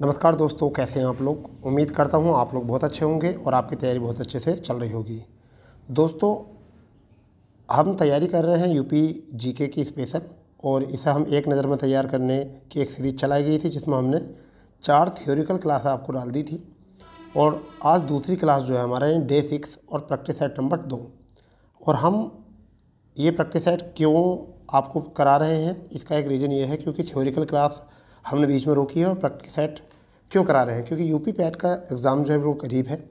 नमस्कार दोस्तों कैसे हैं आप लोग उम्मीद करता हूं आप लोग बहुत अच्छे होंगे और आपकी तैयारी बहुत अच्छे से चल रही होगी दोस्तों हम तैयारी कर रहे हैं यूपी जीके की स्पेशल और इसे हम एक नज़र में तैयार करने की एक सीरीज चलाई गई थी जिसमें हमने चार थियोरिकल क्लास आपको डाल दी थी और आज दूसरी क्लास जो है हमारे डे सिक्स और प्रैक्टिस सेट नंबर दो और हम ये प्रैक्टिस सेट क्यों आपको करा रहे हैं इसका एक रीज़न ये है क्योंकि थ्योरिकल क्लास हमने बीच में रोकी है और प्रैक्टिस सेट क्यों करा रहे हैं क्योंकि यूपी पैट का एग्ज़ाम जो है वो करीब है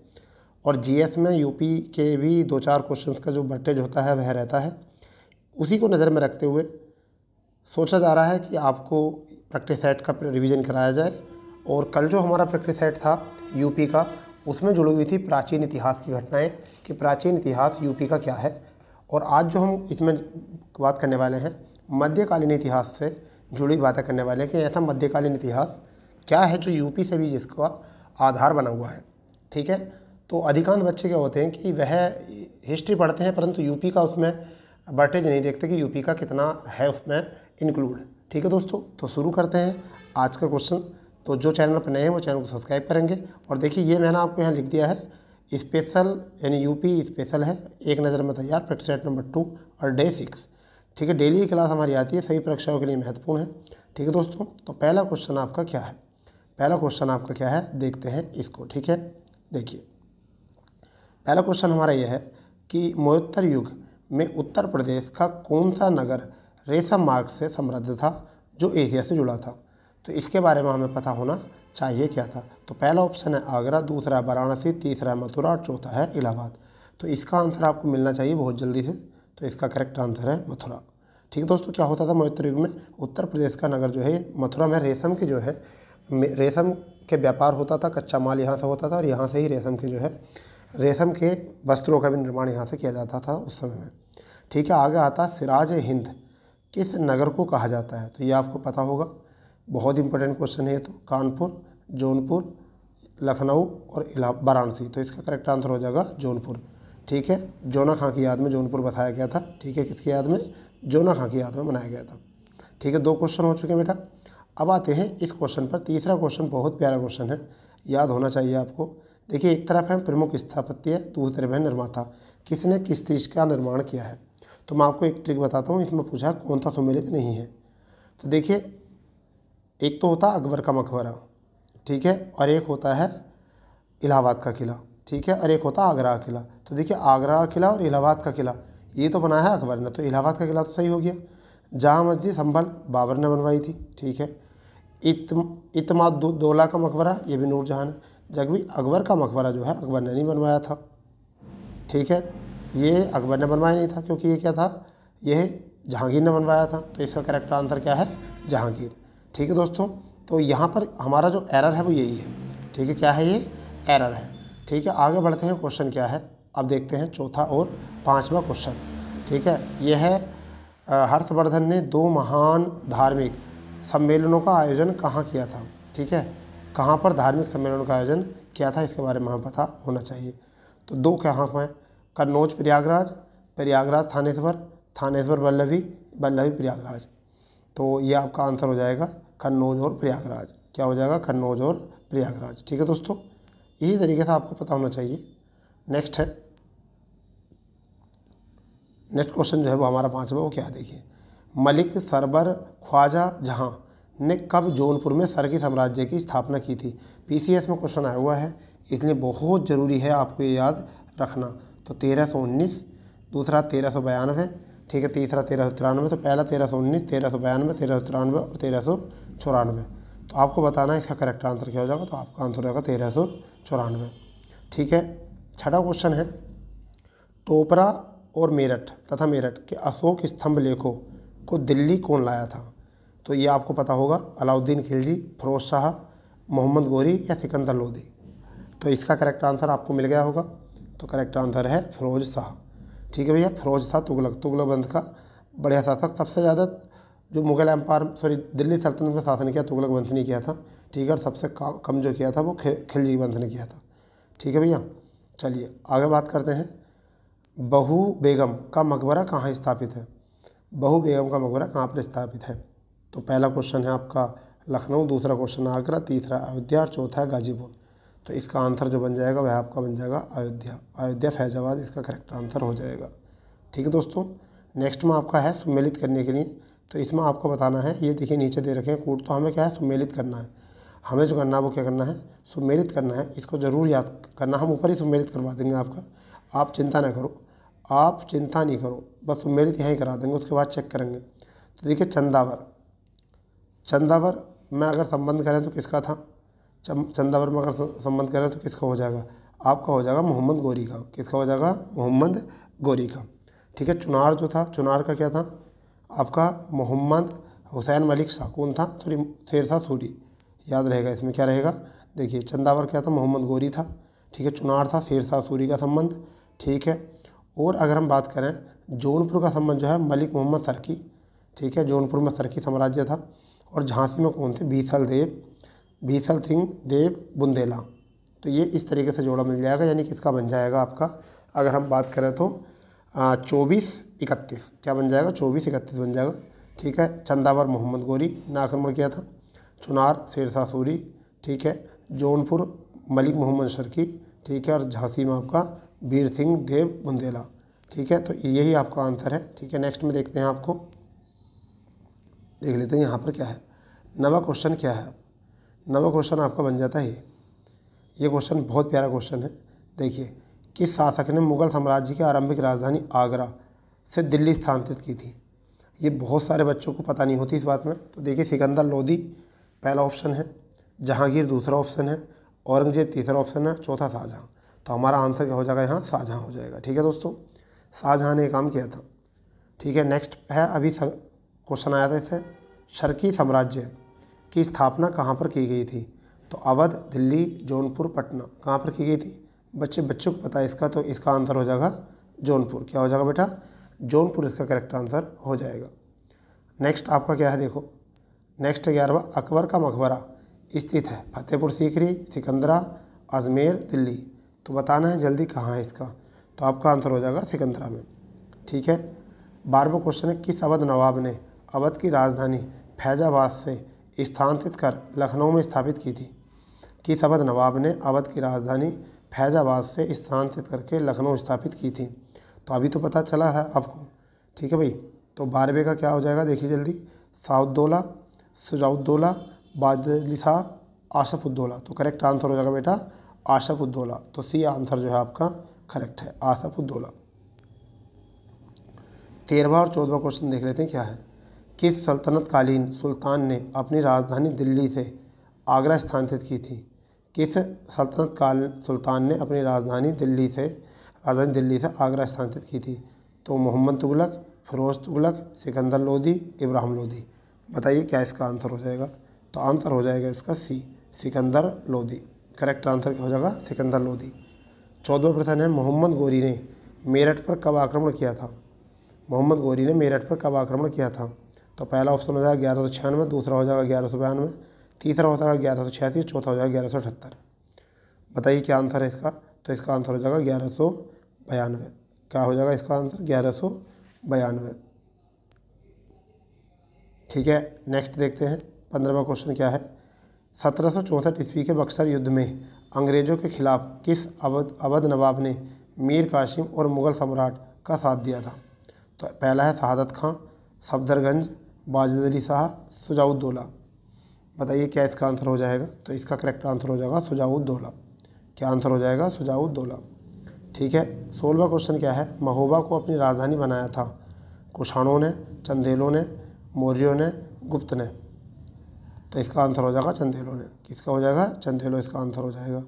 और जीएस में यूपी के भी दो चार क्वेश्चंस का जो बटेज होता है वह रहता है उसी को नज़र में रखते हुए सोचा जा रहा है कि आपको प्रैक्टिस सेट का रिवीजन कराया जाए और कल जो हमारा प्रैक्टिस सेट था यूपी का उसमें जुड़ी हुई थी प्राचीन इतिहास की घटनाएं कि प्राचीन इतिहास यूपी का क्या है और आज जो हम इसमें बात करने वाले हैं मध्यकालीन इतिहास से जुड़ी बातें करने वाले हैं कि ऐसा मध्यकालीन इतिहास क्या है जो यूपी से भी जिसका आधार बना हुआ है ठीक है तो अधिकांश बच्चे क्या होते हैं कि वह हिस्ट्री पढ़ते हैं परंतु यूपी का उसमें बर्टेज नहीं देखते कि यूपी का कितना है उसमें इंक्लूड ठीक है दोस्तों तो शुरू करते हैं आज का क्वेश्चन तो जो चैनल पर नए हैं वो चैनल को सब्सक्राइब करेंगे और देखिए ये मैंने आपको यहाँ लिख दिया है स्पेशल यानी यूपी स्पेशल है एक नज़र में तैयार प्रैक्टिस नंबर टू और डे सिक्स ठीक है डेली क्लास हमारी आती है सभी परीक्षाओं के लिए महत्वपूर्ण है ठीक है दोस्तों तो पहला क्वेश्चन आपका क्या है पहला क्वेश्चन आपका क्या है देखते हैं इसको ठीक है देखिए पहला क्वेश्चन हमारा यह है कि मोहत्तर युग में उत्तर प्रदेश का कौन सा नगर रेशम मार्ग से समृद्ध था जो एशिया से जुड़ा था तो इसके बारे में हमें पता होना चाहिए क्या था तो पहला ऑप्शन है आगरा दूसरा वाराणसी तीसरा मथुरा और चौथा है इलाहाबाद तो इसका आंसर आपको मिलना चाहिए बहुत जल्दी से तो इसका करेक्ट आंसर है मथुरा ठीक है दोस्तों क्या होता था मौत्र युग में उत्तर प्रदेश का नगर जो है मथुरा में रेशम के जो है रेशम के व्यापार होता था कच्चा माल यहाँ से होता था और यहाँ से ही रेशम के जो है रेशम के वस्त्रों का भी निर्माण यहाँ से किया जाता था उस समय में ठीक है आगे आता सिराज हिंद किस नगर को कहा जाता है तो ये आपको पता होगा बहुत इंपॉर्टेंट क्वेश्चन है तो कानपुर जौनपुर लखनऊ और इलाहा वाराणसी तो इसका करेक्ट आंसर हो जाएगा जौनपुर ठीक है जोना खां की याद में जौनपुर बताया गया था ठीक है किसकी याद में जोना खां की याद में मनाया गया था ठीक है दो क्वेश्चन हो चुके हैं बेटा अब आते हैं इस क्वेश्चन पर तीसरा क्वेश्चन बहुत प्यारा क्वेश्चन है याद होना चाहिए आपको देखिए एक तरफ है प्रमुख स्थापत्य दूसरी तरफ है निर्माता किसने किस चीज़ का निर्माण किया है तो मैं आपको एक ट्रिक बताता हूँ इसमें पूछा कौन सा सम्मिलित नहीं है तो देखिए एक तो होता अकबर का मकबरा ठीक है और एक होता है इलाहाबाद का किला ठीक है और एक होता आगरा का किला तो देखिए आगरा किला और इलाहाबाद का किला ये तो बनाया है अकबर ने तो इलाहाबाद का किला तो सही हो गया जहाँ मस्जिद संभल बाबर ने बनवाई थी ठीक है इत इतम दोला का मकबरा ये भी नूरजहाँ ने जबकि अकबर का मकबरा जो है अकबर ने नहीं बनवाया था ठीक है ये अकबर ने बनवाया नहीं था क्योंकि ये क्या था यह जहांगीर ने बनवाया था तो इसका करेक्ट आंसर क्या है जहांगीर ठीक है दोस्तों तो यहाँ पर हमारा जो एरर है वो यही है ठीक है क्या है ये एरर है ठीक है आगे बढ़ते हैं क्वेश्चन क्या है अब देखते हैं चौथा और पाँचवा क्वेश्चन ठीक है यह है हर्षवर्धन ने दो महान धार्मिक सम्मेलनों का आयोजन कहाँ किया था ठीक है कहाँ पर धार्मिक सम्मेलनों का आयोजन किया था इसके बारे में हमें पता होना चाहिए तो दो कहाँ पर हैं कन्नौज प्रयागराज प्रयागराज थानेश्वर थानेश्वर बल्लभी बल्लभी प्रयागराज तो ये आपका आंसर हो जाएगा कन्नौज और प्रयागराज क्या हो जाएगा कन्नौज और प्रयागराज ठीक है दोस्तों इसी तरीके से आपको पता होना चाहिए नेक्स्ट है नेक्स्ट क्वेश्चन जो है वो हमारा पाँचवा वो क्या देखिए मलिक सरबर ख्वाजा जहाँ ने कब जौनपुर में सरकी साम्राज्य की स्थापना की थी पीसीएस में क्वेश्चन आया हुआ है इसलिए बहुत ज़रूरी है आपको ये याद रखना तो तेरह सौ उन्नीस दूसरा तेरह सौ बयानवे ठीक है तीसरा तेरह सौ तिरानवे तो पहला तेरह सौ उन्नीस तेरह सौ बयानवे तेरह सौ तिरानवे और तेरह सौ चौरानवे तो आपको बताना है इसका करेक्ट आंसर क्या हो जाएगा तो आपका आंसर हो जाएगा तेरह सौ चौरानवे ठीक है छठा क्वेश्चन है टोपरा और मेरठ तथा मेरठ के अशोक स्तंभ लेखों को दिल्ली कौन लाया था तो ये आपको पता होगा अलाउद्दीन खिलजी फरोज शाह मोहम्मद गोरी या सिकंदर लोधी तो इसका करेक्ट आंसर आपको मिल गया होगा तो करेक्ट आंसर है फरोज शाह ठीक है भैया फरोज शाह तुगलक तुगलक बंद का बढ़िया शासक सबसे ज़्यादा जो मुगल एम्पायर सॉरी दिल्ली सल्तनत में शासन किया तुगलक वंश ने किया था ठीक है और सबसे कम जो किया था वो खिलजी वंश ने किया था ठीक है भैया चलिए आगे बात करते हैं बहू बेगम का मकबरा कहाँ स्थापित है बहू बेगम का मकबरा कहाँ पर स्थापित है तो पहला क्वेश्चन है आपका लखनऊ दूसरा क्वेश्चन आगरा तीसरा अयोध्या और चौथा है गाजीपुर तो इसका आंसर जो बन जाएगा वह आपका बन जाएगा अयोध्या अयोध्या फैजाबाद इसका करेक्ट आंसर हो जाएगा ठीक है दोस्तों नेक्स्ट में आपका है सम्मिलित करने के लिए तो इसमें आपको बताना है ये देखिए नीचे दे रखे हैं कूट तो हमें क्या है सुमेलित करना है हमें जो करना है वो क्या करना है सुमेलित करना है इसको ज़रूर याद करना हम ऊपर ही सुमेलित करवा देंगे आपका आप चिंता ना करो आप चिंता नहीं करो बस सुमेलित यहीं करा देंगे उसके बाद चेक करेंगे तो देखिए चंदावर चंदावर में अगर संबंध करें तो किसका था चंदावर में अगर संबंध करें तो किसका हो जाएगा आपका हो जाएगा मोहम्मद गोरी का किसका हो जाएगा मोहम्मद गोरी का ठीक है चुनार जो था चुनार का क्या था आपका मोहम्मद हुसैन मलिक शाकून था सॉरी शेर था सूरी याद रहेगा इसमें क्या रहेगा देखिए चंदावर क्या था मोहम्मद गोरी था ठीक है चुनार था शेर शाह सूरी का संबंध ठीक है और अगर हम बात करें जौनपुर का संबंध जो है मलिक मोहम्मद सरकी ठीक है जौनपुर में सरकी साम्राज्य था और झांसी में कौन थे भीसल देव भीसल सिंह देव बुंदेला तो ये इस तरीके से जोड़ा मिल जाएगा यानी किसका बन जाएगा आपका अगर हम बात करें तो चौबीस इकतीस क्या बन जाएगा चौबीस इकतीस बन जाएगा ठीक है चंदावर मोहम्मद गोरी ने आक्रमण किया था चुनार शेरशाह सूरी ठीक है जौनपुर मलिक मोहम्मद शर्की ठीक है और झांसी में आपका वीर सिंह देव बुंदेला ठीक है तो यही आपका आंसर है ठीक है नेक्स्ट में देखते हैं आपको देख लेते हैं यहाँ पर क्या है नवा क्वेश्चन क्या है नवा क्वेश्चन आपका बन जाता है ये क्वेश्चन बहुत प्यारा क्वेश्चन है देखिए किस शासक ने मुगल साम्राज्य की आरंभिक राजधानी आगरा से दिल्ली स्थानांतरित की थी ये बहुत सारे बच्चों को पता नहीं होती इस बात में तो देखिए सिकंदर लोधी पहला ऑप्शन है जहांगीर दूसरा ऑप्शन है औरंगजेब तीसरा ऑप्शन है चौथा शाहजहाँ तो हमारा आंसर क्या हो जाएगा यहाँ शाहजहाँ हो जाएगा ठीक है दोस्तों शाहजहाँ ने काम किया था ठीक है नेक्स्ट है अभी क्वेश्चन आया था इसे शर्की साम्राज्य की स्थापना कहाँ पर की गई थी तो अवध दिल्ली जौनपुर पटना कहाँ पर की गई थी बच्चे बच्चों को पता है इसका तो इसका आंसर हो जाएगा जौनपुर क्या हो जाएगा बेटा जौनपुर इसका करेक्ट आंसर हो जाएगा नेक्स्ट आपका क्या है देखो नेक्स्ट ग्यारहवा अकबर का मकबरा स्थित है फतेहपुर सीकरी सिकंदरा अजमेर दिल्ली तो बताना है जल्दी कहाँ है इसका तो आपका आंसर हो जाएगा सिकंदरा में ठीक है बारहवा क्वेश्चन है किस अवध नवाब ने अवध की राजधानी फैजाबाद से स्थानांतरित कर लखनऊ में स्थापित की थी किस अवध नवाब ने अवध की राजधानी फैजाबाद से स्थानांतरित करके लखनऊ स्थापित की थी तो अभी तो पता चला है आपको ठीक है भाई तो बारहवें का क्या हो जाएगा देखिए जल्दी साउदोला सुजाउद्दोला बादलिसा आशफुद्दोला तो करेक्ट आंसर हो जाएगा बेटा आशफुद्दोला तो सी आंसर जो है आपका करेक्ट है आशफुद्दोला तेरहवा और चौदहवा क्वेश्चन देख लेते हैं क्या है किस सल्तनतकालीन सुल्तान ने अपनी राजधानी दिल्ली से आगरा स्थानांतरित की थी किस सल्तनत काल सुल्तान ने अपनी राजधानी दिल्ली से राजधानी दिल्ली से आगरा स्थानांतरित की थी तो मोहम्मद तुगलक फिरोज तुगलक सिकंदर लोधी इब्राहिम लोधी बताइए क्या इसका आंसर हो जाएगा तो आंसर हो जाएगा इसका C Sikandar Lodi correct answer क्या हो जाएगा सिकंदर लोधी चौदवा प्रश्न है मोहम्मद गोरी ने मेरठ पर कब आक्रमण किया था मोहम्मद गोरी ने मेरठ पर कब आक्रमण किया था तो पहला ऑप्शन हो जाएगा ग्यारह सौ छियानवे दूसरा हो जाएगा ग्यारह सौ बयानवे तीसरा हो जाएगा ग्यारह सौ छियासी चौथा हो जाएगा ग्यारह सौ अठहत्तर बताइए क्या आंसर है इसका तो इसका आंसर हो जाएगा ग्यारह सौ बयानवे क्या हो जाएगा इसका आंसर ग्यारह सौ बयानवे ठीक है नेक्स्ट देखते हैं पंद्रहवा क्वेश्चन क्या है सत्रह सौ चौंसठ ईस्वी के बक्सर युद्ध में अंग्रेज़ों के खिलाफ किस अवध अवध नवाब ने मीर काशिम और मुग़ल सम्राट का साथ दिया था तो पहला है शहादत खां सफदरगंज बाजद अली शाह सुजाउद्दोला बताइए क्या इसका आंसर हो जाएगा तो इसका करेक्ट आंसर हो जाएगा सुजाउद्दोला क्या आंसर हो जाएगा सुजाउद्दौला ठीक है सोलवा क्वेश्चन क्या है महोबा को अपनी राजधानी बनाया था कुषाणों ने चंदेलों ने मौर्यों ने गुप्त ने तो इसका आंसर हो जाएगा चंदेलों ने किसका हो जाएगा चंदेलों इसका आंसर हो जाएगा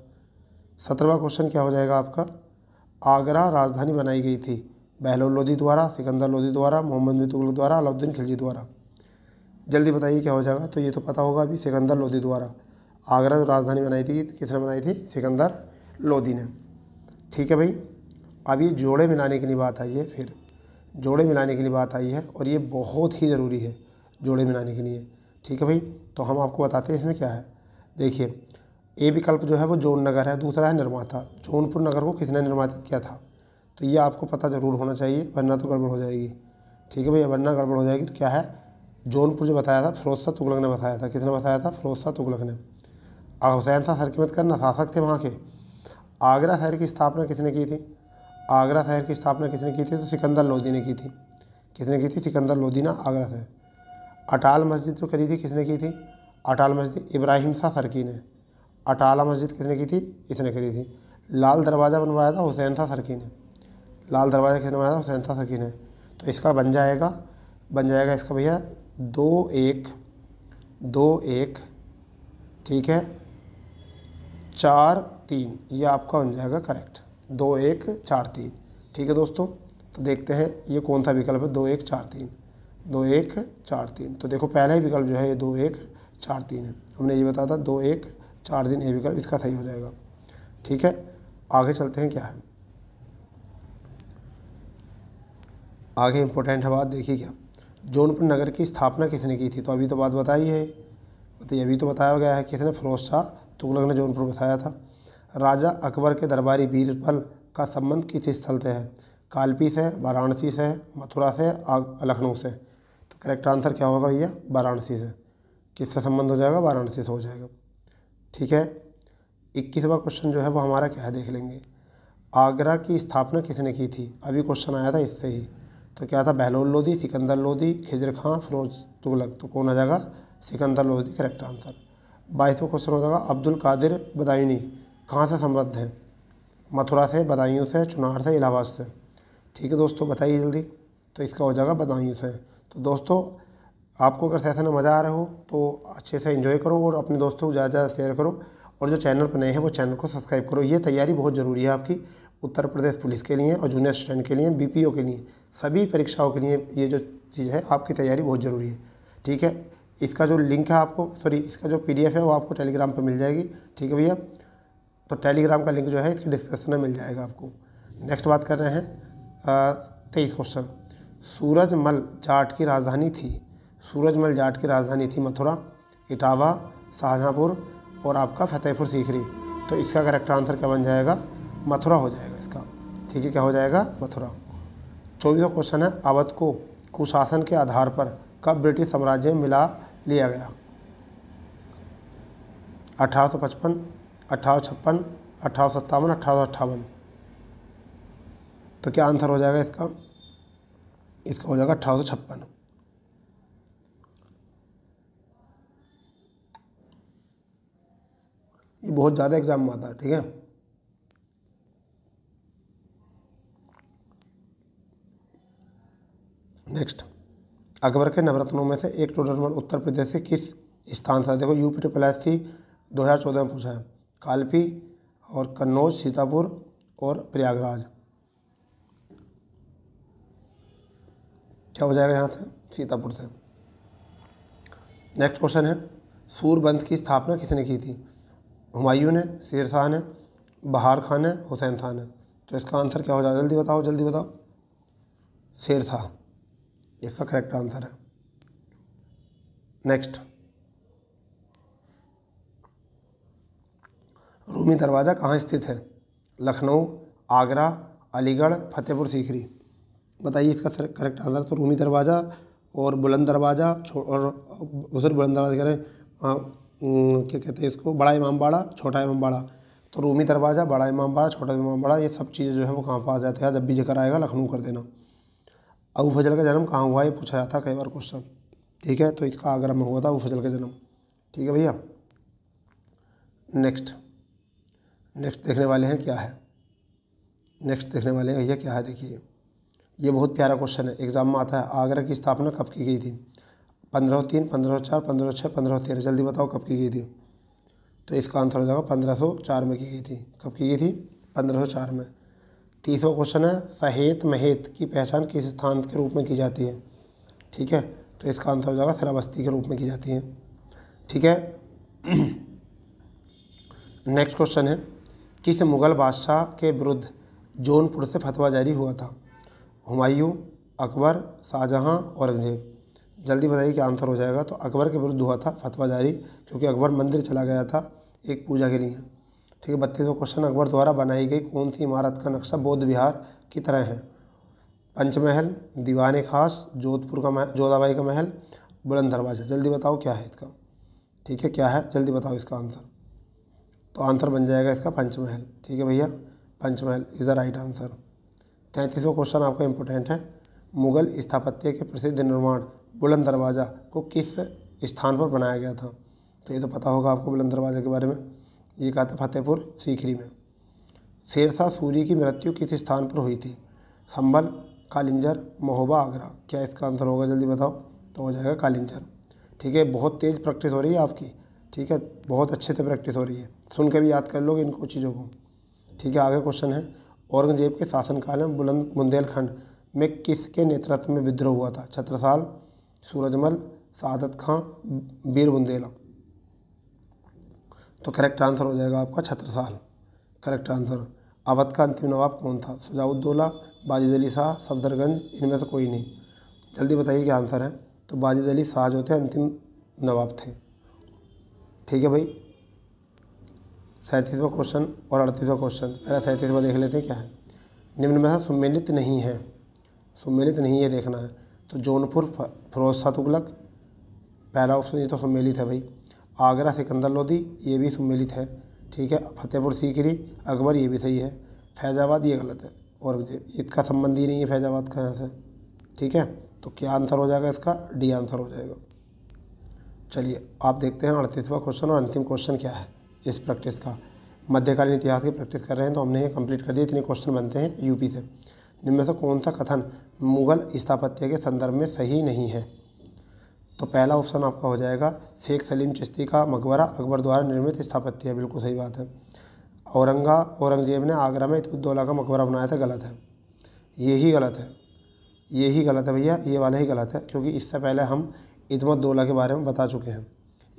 सत्रहवा क्वेश्चन क्या हो जाएगा आपका आगरा राजधानी बनाई गई थी बहलोल लोधी द्वारा सिकंदर लोधी द्वारा मोहम्मद बिन तुगलक द्वारा अलाउद्दीन खिलजी द्वारा जल्दी बताइए क्या हो जाएगा तो ये तो पता होगा अभी सिकंदर लोधी द्वारा आगरा जो राजधानी बनाई थी किसने बनाई थी सिकंदर लोदी ने ठीक है भाई अब ये जोड़े मिलाने के लिए बात आई है फिर जोड़े मिलाने के लिए बात आई है और ये बहुत ही ज़रूरी है जोड़े मिलाने के लिए ठीक है भाई तो हम आपको बताते हैं इसमें क्या है देखिए ए विकल्प जो है वो जौन नगर है दूसरा है निर्माता जौनपुर नगर को किसने निर्मातित किया था तो ये आपको पता ज़रूर होना चाहिए वरना तो गड़बड़ हो जाएगी ठीक है भैया वरना गड़बड़ हो जाएगी तो क्या है जौनपुर जो बताया था फिरोज तुगलक ने बताया था किसने बताया था फिरोज तुगलक ने हुसैन शाह सर की मत करना था थे वहाँ के आगरा शहर की स्थापना किसने की थी आगरा शहर की स्थापना किसने की थी तो सिकंदर लोधी ने की थी किसने की थी सिकंदर लोधी ना आगरा शहर अटाल मस्जिद जो करी थी किसने की थी अटाल मस्जिद इब्राहिम शाह सरकी ने अटाला मस्जिद किसने की थी इसने करी थी लाल दरवाज़ा बनवाया था हुसैन शाह सरकी ने लाल दरवाज़ा किसने बनवाया था हुसैन शाह सरकी ने तो इसका बन जाएगा बन जाएगा इसका भैया दो एक दो एक ठीक है चार तीन ये आपका बन जाएगा करेक्ट दो एक चार तीन ठीक है दोस्तों तो देखते हैं ये कौन सा विकल्प है दो एक चार तीन दो एक चार तीन तो देखो पहला ही विकल्प जो है ये दो एक चार तीन है हमने ये बताया था दो एक चार तीन ये विकल्प इसका सही हो जाएगा ठीक है आगे चलते हैं क्या है आगे इम्पोर्टेंट है बात देखिए क्या जौनपुर नगर की स्थापना किसने की थी तो अभी तो बात बताई है तो अभी तो बताया गया है किसने फरोज शाह तुगलक ने जौनपुर बसाया था राजा अकबर के दरबारी बीरबल का संबंध किस स्थल से है कालपी से वाराणसी से मथुरा से लखनऊ से तो करेक्ट आंसर क्या होगा भैया वाराणसी से किससे संबंध हो जाएगा वाराणसी से हो जाएगा ठीक है इक्कीसवा क्वेश्चन जो है वो हमारा क्या है देख लेंगे आगरा की स्थापना किसने की थी अभी क्वेश्चन आया था इससे ही तो क्या था बहलोल लोधी सिकंदर लोधी खिजर खां फिरोज तुगलक तो कौन आ जाएगा सिकंदर लोधी करेक्ट आंसर बाईसवा क्वेश्चन हो जाएगा अब्दुल कादिर बदायूनी कहाँ से समृद्ध हैं मथुरा से बदायूं से चुनार से इलाहाबाद से ठीक है दोस्तों बताइए जल्दी तो इसका हो जाएगा बदायूं से तो दोस्तों आपको अगर सेशन में मज़ा आ रहा हो तो अच्छे से इन्जॉय करो और अपने दोस्तों को ज़्यादा ज़्यादा शेयर करो और जो चैनल पर नए हैं वो चैनल को सब्सक्राइब करो ये तैयारी बहुत ज़रूरी है आपकी उत्तर प्रदेश पुलिस के लिए और जूनियर स्टूडेंट के लिए बीपीओ के लिए सभी परीक्षाओं के लिए ये जो चीज़ है आपकी तैयारी बहुत ज़रूरी है ठीक है इसका जो लिंक है आपको सॉरी इसका जो पी है वो आपको टेलीग्राम पर मिल जाएगी ठीक है भैया तो टेलीग्राम का लिंक जो है इसके डिस्क्रिप्शन में मिल जाएगा आपको नेक्स्ट बात कर रहे हैं तेईस क्वेश्चन सूरजमल जाट की राजधानी थी सूरजमल जाट की राजधानी थी मथुरा इटावा शाहजहाँपुर और आपका फतेहपुर सीकरी तो इसका करेक्ट आंसर क्या बन जाएगा मथुरा हो जाएगा इसका ठीक है क्या हो जाएगा मथुरा चौबीसों क्वेश्चन है अवध को कुशासन के आधार पर कब ब्रिटिश साम्राज्य मिला लिया गया अठारह सौ पचपन अठारह सौ छप्पन अठारह सौ सत्तावन अठारह अट्ठावन तो क्या आंसर हो जाएगा इसका इसका हो जाएगा अठारह सौ छप्पन ये बहुत ज़्यादा एग्ज़ाम में आता है ठीक है नेक्स्ट अकबर के नवरत्नों में से एक टूर्नामेंट उत्तर प्रदेश से किस स्थान था देखो यूपी ट्रिपल एस सी दो हज़ार चौदह में पूछा है कालपी और कन्नौज सीतापुर और प्रयागराज क्या हो जाएगा यहाँ से सीतापुर से नेक्स्ट क्वेश्चन है सूरबंद की स्थापना किसने की थी हुमायूं ने शेर शाह ने बहार खान है हुसैन शाह ने तो इसका आंसर क्या हो जाएगा जल्दी बताओ जल्दी बताओ शेर शाह इसका करेक्ट आंसर है नेक्स्ट रूमी दरवाज़ा कहाँ स्थित है लखनऊ आगरा अलीगढ़ फतेहपुर सीकरी बताइए इसका करेक्ट आंसर तो रूमी दरवाज़ा और बुलंद दरवाज़ा और उसे बुलंद दरवाज़ा कह रहे क्या कहते हैं इसको बड़ा इमामबाड़ा छोटा इमामबाड़ा तो रूमी दरवाज़ा बड़ा इमामबाड़ा छोटा इमामबाड़ा ये सब चीज़ें जो है वो कहाँ पर आ जाते हैं जब भी जिक्र आएगा लखनऊ कर देना अबू फजल का जन्म कहाँ हुआ ये पूछा जाता कई बार क्वेश्चन ठीक है तो इसका आगरा में हुआ था अबू फजल का जन्म ठीक है भैया नेक्स्ट नेक्स्ट देखने वाले हैं क्या है नेक्स्ट देखने वाले हैं भैया क्या है देखिए ये बहुत प्यारा क्वेश्चन है एग्जाम में आता है आगरा की स्थापना कब की गई थी पंद्रह तीन पंद्रह चार पंद्रह छः पंद्रह तेरह जल्दी बताओ कब की गई थी तो इसका आंसर हो जाएगा पंद्रह सौ चार में की गई थी कब की गई थी पंद्रह सौ चार में तीसरा क्वेश्चन है सहेत महेत की पहचान किस स्थान के रूप में की जाती है ठीक है तो इसका आंसर हो जाएगा सिराबस्ती के रूप में की जाती है ठीक है नेक्स्ट क्वेश्चन है किस मुग़ल बादशाह के विरुद्ध जौनपुर से फतवा जारी हुआ था हुमायूं अकबर शाहजहाँ औरंगजेब जल्दी बताइए कि आंसर हो जाएगा तो अकबर के विरुद्ध हुआ था फतवा जारी क्योंकि अकबर मंदिर चला गया था एक पूजा के लिए ठीक है बत्तीसवा क्वेश्चन अकबर द्वारा बनाई गई कौन सी इमारत का नक्शा बौद्ध विहार की तरह है पंचमहल दीवाने खास जोधपुर का महल जोधाबाई का महल बुलंद दरवाज़ा जल्दी बताओ क्या है इसका ठीक है क्या है जल्दी बताओ इसका आंसर तो आंसर बन जाएगा इसका पंचमहल ठीक है भैया Panchmahal is the right answer तैंतीसवा क्वेश्चन आपका इम्पोर्टेंट है मुग़ल स्थापत्य के प्रसिद्ध निर्माण बुलंद दरवाज़ा को किस स्थान पर बनाया गया था तो ये तो पता होगा आपको बुलंद दरवाज़ा के बारे में ये कहा था फतेहपुर सीखरी में शेरशाह सूरी की मृत्यु किस स्थान पर हुई थी संभल कालिंजर महोबा आगरा क्या इसका आंसर होगा जल्दी बताओ तो हो जाएगा कालिंजर ठीक है बहुत तेज़ प्रैक्टिस हो रही है आपकी ठीक है बहुत अच्छे से प्रैक्टिस हो रही है सुन के भी याद कर लोगे इनको चीज़ों को ठीक है आगे क्वेश्चन है औरंगजेब के शासनकाल में बुलंद बुंदेलखंड में किसके नेतृत्व में विद्रोह हुआ था छत्रसाल सूरजमल सादत खां बीर बुंदेला तो करेक्ट आंसर हो जाएगा आपका छत्रसाल करेक्ट आंसर अवध का अंतिम नवाब कौन था सुजाउद्दौला बाजिद अली शाह सफदरगंज इनमें से कोई नहीं जल्दी बताइए क्या आंसर है तो बाजिद अली शाह जो थे अंतिम नवाब थे ठीक है भाई सैंतीसवा क्वेश्चन और अड़तीसवा क्वेश्चन पहले सैंतीसवा देख लेते हैं क्या है निम्न में से सम्मिलित नहीं है सम्मिलित नहीं है देखना है तो जौनपुर फिरोज शाह तुगलक पहला ऑप्शन ये तो सम्मिलित है भाई आगरा सिकंदर लोधी ये भी सम्मिलित है ठीक है फतेहपुर सीकरी अकबर ये भी सही है फैजाबाद ये गलत है और इसका संबंध ही नहीं है फैजाबाद का यहाँ से ठीक है तो क्या आंसर हो जाएगा इसका डी आंसर हो जाएगा चलिए आप देखते हैं अड़तीसवा क्वेश्चन और अंतिम क्वेश्चन क्या है इस प्रैक्टिस का मध्यकालीन इतिहास की प्रैक्टिस कर रहे हैं तो हमने ये कंप्लीट कर दिया इतने क्वेश्चन बनते हैं यूपी से निम्न से कौन सा कथन मुगल स्थापत्य के संदर्भ में सही नहीं है तो पहला ऑप्शन आपका हो जाएगा शेख सलीम चिश्ती का मकबरा अकबर द्वारा निर्मित स्थापत्य है बिल्कुल सही बात है औरंगा औरंगजेब ने आगरा में इतुद्दौला का मकबरा बनाया था गलत है ये ही गलत है ये ही गलत है भैया ये वाला ही गलत है क्योंकि इससे पहले हम इतमतदौला के बारे में बता चुके हैं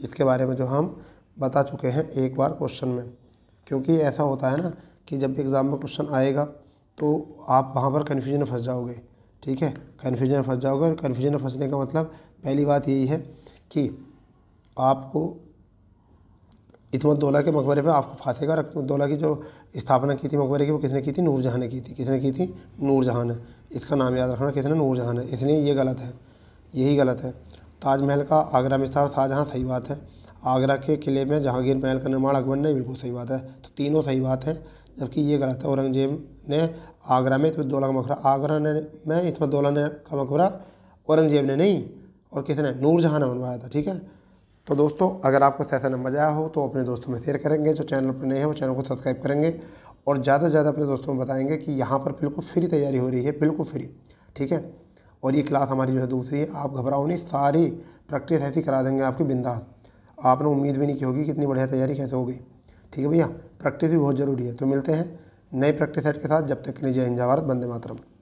इसके बारे में जो हम बता चुके हैं एक बार क्वेश्चन में क्योंकि ऐसा होता है ना कि जब एग्ज़ाम में क्वेश्चन आएगा तो आप वहाँ पर कन्फ्यूजन फंस जाओगे ठीक है कन्फ्यूजन में फंस जाओगे और कन्फ्यूजन में फंसने का मतलब पहली बात यही है कि आपको इतमतदौला के मकबरे पे आपको फातह का रकमतदौला की जो स्थापना की थी मकबरे की वो किसने की थी नूरजहाँ ने की थी किसने की थी नूरजहाँ ने इसका नाम याद रखना किसने नूरजहाँ ने इसलिए ये गलत है यही गलत है ताजमहल का आगरा में स्थापित शाहजहाँ सही बात है आगरा के किले में जहांगीर महल का निर्माण अकबर ने बिल्कुल सही बात है तो तीनों सही बात है जबकि ये गलत है औरंगजेब ने आगरा में इतमतदौला का मकबरा आगरा ने में इतमतदौला ने का मकबरा औरंगजेब ने नहीं और किसने नूर जहाँ ने बनवाया था ठीक है तो दोस्तों अगर आपको सेशन नंबर आया हो तो अपने दोस्तों में शेयर करेंगे जो चैनल पर नए हैं वो चैनल को सब्सक्राइब करेंगे और ज़्यादा से ज़्यादा अपने दोस्तों में बताएंगे कि यहाँ पर बिल्कुल फ्री तैयारी हो रही है बिल्कुल फ्री ठीक है और ये क्लास हमारी जो है दूसरी है आप घबराओ नहीं सारी प्रैक्टिस ऐसी करा देंगे आपकी बिंदास आपने उम्मीद भी नहीं की होगी कितनी बढ़िया तैयारी कैसे होगी ठीक है भैया प्रैक्टिस भी बहुत ज़रूरी है तो मिलते हैं नए प्रैक्टिस सेट के साथ जब तक के लिए जय हिंद भारत बंदे मातरम